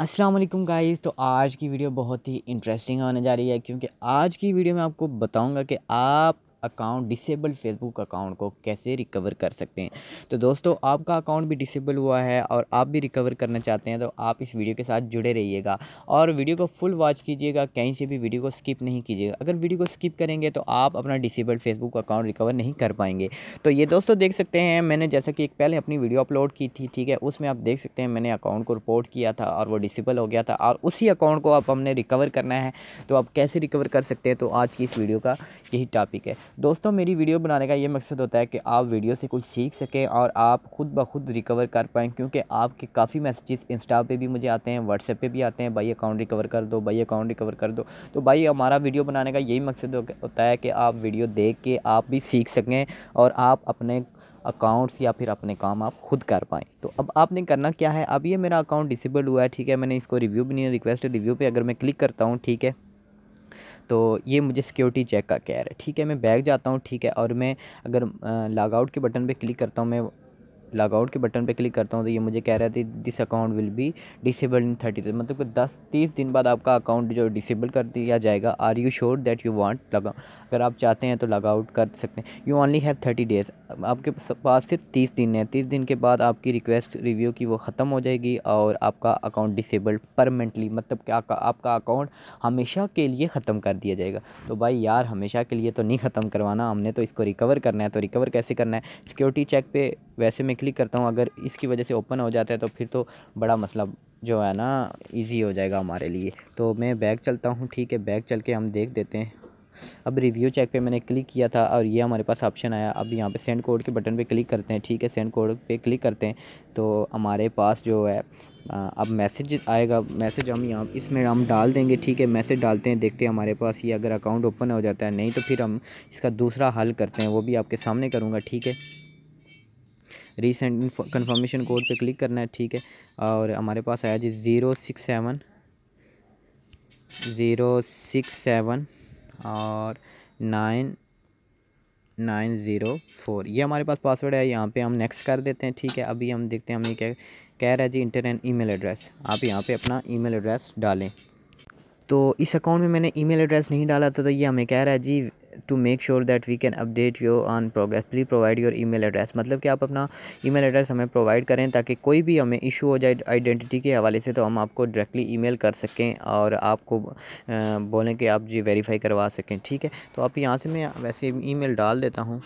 Aslam guys तो आज की वीडियो बहुत ही इंटरेस्टिंग होने जा रही है क्योंकि आज की वीडियो में आपको बताऊंगा कि आप अकाउंट डिसेबल फेसबुक अकाउंट को कैसे रिकवर कर सकते हैं तो दोस्तों आपका अकाउंट भी डिसेबल हुआ है और आप भी रिकवर करना चाहते हैं तो आप इस वीडियो के साथ जुड़े रहिएगा और वीडियो को फुल वॉच कीजिएगा कहीं से भी वीडियो को स्किप नहीं कीजिएगा अगर वीडियो को स्किप करेंगे तो आप अपना डिसेबल फेसबुक अकाउंट रिकवर नहीं कर पाएंगे तो ये दोस्तों देख सकते हैं मैंने जैसा कि एक पहले अपनी वीडियो अपलोड की थी ठीक है उसमें आप देख सकते हैं मैंने अकाउंट को रिपोर्ट किया था और वो डिसेबल हो गया था और उसी अकाउंट को आप हमने रिकवर करना है तो आप कैसे रिकवर कर सकते हैं तो आज की इस वीडियो का यही टॉपिक है दोस्तों मेरी वीडियो बनाने का ये मकसद होता है कि आप वीडियो से कुछ सीख सकें और आप ख़ुद ब खुद रिकवर कर पाएँ क्योंकि आपके काफ़ी मैसेजेस इंस्टा पे भी मुझे आते हैं व्हाट्सएप पे भी आते हैं भाई अकाउंट रिकवर कर दो भाई अकाउंट रिकवर कर दो तो भाई हमारा वीडियो बनाने का यही मकसद होता है कि आप वीडियो देख के आप भी सीख सकें और आप अपने अकाउंट्स या फिर अपने काम आप खुद कर पाएँ तो अब आपने करना क्या है अब ये मेरा अकाउंट डिसेबल हुआ है ठीक है मैंने इसको रिव्यू भी नहीं रिक्वेस्ट रिव्यू पर अगर मैं क्लिक करता हूँ ठीक है तो ये मुझे सिक्योरिटी चेक का कह रहा है ठीक है मैं बैग जाता हूँ ठीक है और मैं अगर लॉगआउट के बटन पर क्लिक करता हूँ मैं लॉगआउट के बटन पर क्लिक करता हूँ तो ये मुझे कह रहा है this account will be disabled in thirty days मतलब कि दस तीस दिन बाद आपका अकाउंट जो डिसेबल कर दिया जाएगा are you sure that you want लगा अगर आप चाहते हैं तो लॉगआउट कर सकते हैं you only have thirty days आपके पास सिर्फ तीस दिन है तीस दिन के बाद आपकी रिक्वेस्ट रिव्यू की वो ख़त्म हो जाएगी और आपका अकाउंट डिसेबल्ड परमानेंटली मतलब कि आपका अकाउंट हमेशा के लिए ख़त्म कर दिया जाएगा तो भाई यार हमेशा के लिए तो नहीं ख़त्म करवाना हमने तो इसको रिकवर करना है तो रिकवर कैसे करना है सिक्योरिटी चेक पे वैसे मैं क्लिक करता हूँ अगर इसकी वजह से ओपन हो जाता है तो फिर तो बड़ा मसला जो है ना इजी हो जाएगा हमारे लिए तो मैं बैग चलता हूँ ठीक है बैग चल के हम देख देते हैं अब रिव्यू चेक पे मैंने क्लिक किया था और ये हमारे पास ऑप्शन आया अब यहाँ पे सेंड कोड के बटन पे क्लिक करते हैं ठीक है सेंड कोड पे क्लिक करते हैं तो हमारे पास जो है अब मैसेज आएगा मैसेज हम यहाँ इसमें हम डाल देंगे ठीक है मैसेज डालते हैं देखते हैं हमारे पास ये अगर अकाउंट ओपन हो जाता है नहीं तो फिर हम इसका दूसरा हल करते हैं वो भी आपके सामने करूँगा ठीक है रीसेंट कन्फर्मेशन कोड पे क्लिक करना है ठीक है और हमारे पास आया G zero six seven zero six seven और नाइन नाइन ज़ीरो फोर ये हमारे पास पासवर्ड है यहाँ पे हम नेक्स्ट कर देते हैं ठीक है अभी हम देखते हैं हमें क्या कह रहा है जी इंटरनेट ईमेल एड्रेस आप यहाँ पे अपना ईमेल एड्रेस डालें तो इस अकाउंट में मैंने ईमेल एड्रेस नहीं डाला था तो ये हमें कह रहा है जी to make sure that we can update your on progress please provide your email address मतलब कि आप अपना ईमेल एड्रेस हमें प्रोवाइड करें ताकि कोई भी हमें इशू हो जाए आइडेंटिटी के हवाले से तो हम आपको डायरेक्टली ईमेल कर सकें और आपको बोलें कि आप जी वेरीफाई करवा सकें ठीक है तो आप यहाँ से मैं वैसे ई डाल देता हूँ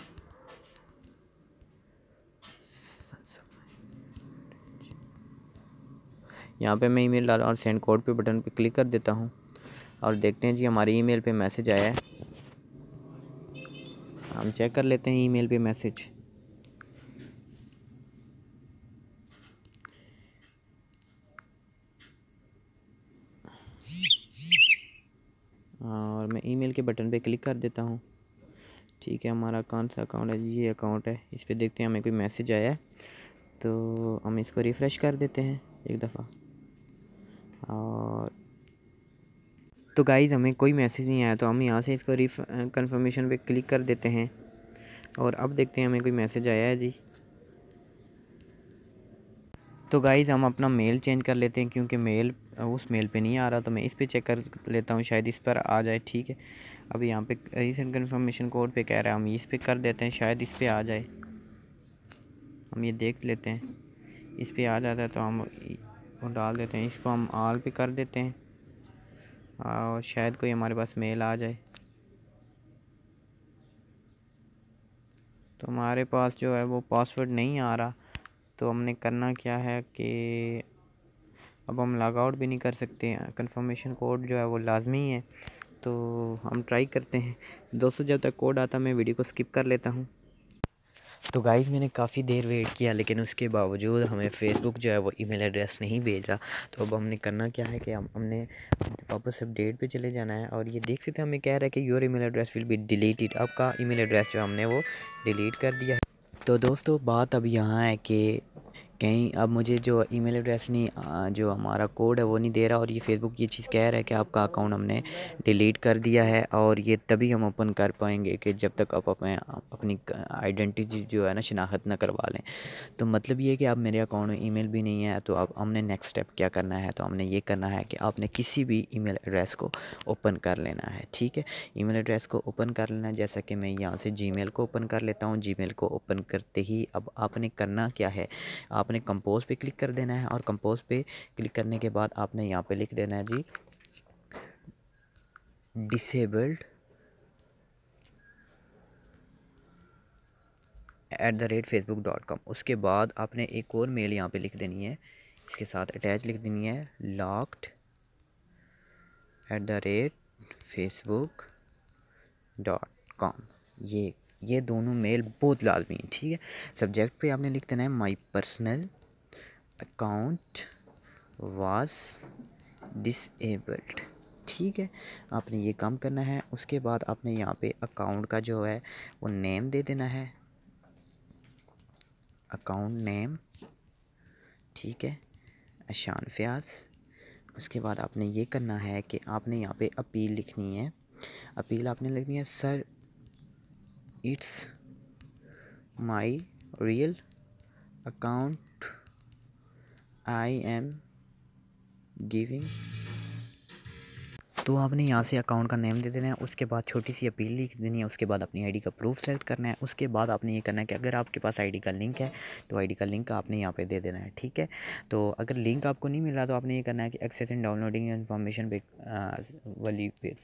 यहाँ पे मैं ईमेल डाल और सेंड कोड पे बटन पे क्लिक कर देता हूँ और देखते हैं जी हमारे ईमेल पे मैसेज आया है हम चेक कर लेते हैं ईमेल पे मैसेज और मैं ईमेल के बटन पे क्लिक कर देता हूँ ठीक है हमारा कौन सा अकाउंट है ये अकाउंट है इस पर देखते हैं हमें कोई मैसेज आया है तो हम इसको रिफ़्रेश कर देते हैं एक दफ़ा और तो गाइज़ हमें कोई मैसेज नहीं आया तो हम यहाँ से इसको रिफ कन्फर्मेशन पर क्लिक कर देते हैं और अब देखते हैं हमें कोई मैसेज आया है जी तो गाइज़ हम अपना मेल चेंज कर लेते हैं क्योंकि मेल उस मेल पे नहीं आ रहा तो मैं इस पे चेक कर लेता हूँ शायद इस पर आ जाए ठीक है अब यहाँ पे रिसेंट कन्फर्मेशन कोड पे कह रहा है हम इस पे कर देते हैं शायद इस पे आ जाए हम ये देख लेते हैं इस पे आ जाता है तो हम डाल देते हैं इसको हम आल पे कर देते हैं और शायद कोई हमारे पास मेल आ जाए तो हमारे पास जो है वो पासवर्ड नहीं आ रहा तो हमने करना क्या है कि अब हम लॉगआउट भी नहीं कर सकते कंफर्मेशन कोड जो है वो लाजमी है तो हम ट्राई करते हैं दोस्तों जब तक कोड आता मैं वीडियो को स्किप कर लेता हूँ तो गाइज़ मैंने काफ़ी देर वेट किया लेकिन उसके बावजूद हमें फ़ेसबुक जो है वो ईमेल एड्रेस नहीं भेजा तो अब हमने करना क्या है कि हम हमने वापस अपडेट पे चले जाना है और ये देख सकते हैं हमें कह रहा है कि your email address will be deleted आपका ईमेल एड्रेस जो हमने वो डिलीट कर दिया है तो दोस्तों बात अब यहाँ है कि कहीं अब मुझे जो ईमेल एड्रेस नहीं जो हमारा कोड है वो नहीं दे रहा और ये फेसबुक ये चीज़ कह रहा है कि आपका अकाउंट हमने डिलीट कर दिया है और ये तभी हम ओपन कर पाएंगे कि जब तक आप अपने अपनी आइडेंटिटी जो है ना शिनाख्त ना करवा लें तो मतलब ये कि आप मेरे अकाउंट में ईमेल भी नहीं है तो अब हमने नेक्स्ट स्टेप क्या करना है तो हमने ये करना है कि आपने किसी भी मेल एड्रेस को ओपन कर लेना है ठीक है मेल एड्रेस को ओपन कर लेना है जैसा कि मैं यहाँ से मेल को ओपन कर लेता हूँ मेल को ओपन करते ही अब आपने करना क्या है आप आपने कंपोज पे क्लिक कर देना है और कंपोज पे क्लिक करने के बाद आपने यहाँ पे लिख देना है जी disabled at the rate Facebook dot com उसके बाद आपने एक और मेल यहाँ पे लिख देनी है इसके साथ अटैच लिख देनी है locked at the rate Facebook dot com ये ये दोनों मेल बहुत लाजमी है ठीक है सब्जेक्ट पे आपने लिख देना है my personal account was disabled ठीक है आपने ये काम करना है उसके बाद आपने यहाँ पे अकाउंट का जो है वो नेम दे देना है अकाउंट नेम ठीक है अशान फयाज उसके बाद आपने ये करना है कि आपने यहाँ पे अपील लिखनी है अपील आपने लिखनी है sir it's my real account I am giving तो आपने यहाँ से अकाउंट का नेम दे देना है उसके बाद छोटी सी अपील लिख देनी है उसके बाद अपनी आईडी का प्रूफ सेलेक्ट करना है उसके बाद आपने ये करना है कि अगर आपके पास आईडी का लिंक है तो आईडी का लिंक आपने यहाँ पे दे देना है ठीक है तो अगर लिंक आपको नहीं मिल रहा तो आपने ये करना है कि एक्सेस एंड डाउनलोडिंग इन्फॉर्मेशन पे वाली पे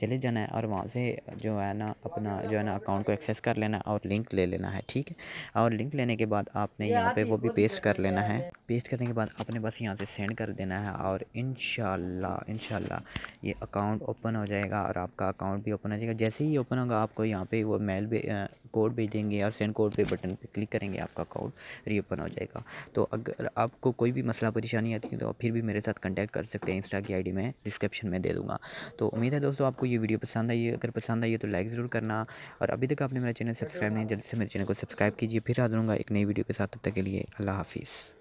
चले जाना है और वहाँ से जो है ना अपना जो है ना अकाउंट को एक्सेस कर लेना और लिंक ले लेना है ठीक है और लिंक लेने के बाद आपने यहाँ पर वो भी पेस्ट कर लेना है पेस्ट करने के बाद अपने बस यहाँ से सेंड कर देना है और इन शाला ये अकाउंट ओपन हो जाएगा और आपका अकाउंट भी ओपन हो जाएगा जैसे ही ओपन होगा आपको यहाँ पे वो मेल भे, कोड देंगे और सेंड कोड पे बटन पे क्लिक करेंगे आपका अकाउंट रीओपन हो जाएगा तो अगर आपको कोई भी मसला परेशानी आती है तो आप फिर भी मेरे साथ कंटैक्ट कर सकते हैं इंस्टा की डी में डिस्क्रिप्शन में दे दूँगा तो उम्मीद है दोस्तों आपको ये वीडियो पसंद आई अगर पसंद आई तो लाइक ज़रूर करना और अभी तक आपने मेरा चैनल सब्सक्राइब नहीं जल्दी से मेरे चैनल को सब्सक्राइब कीजिए फिर हाजिर हूँगा एक नई वीडियो के साथ तब तक के लिए अल्लाह हाफिज़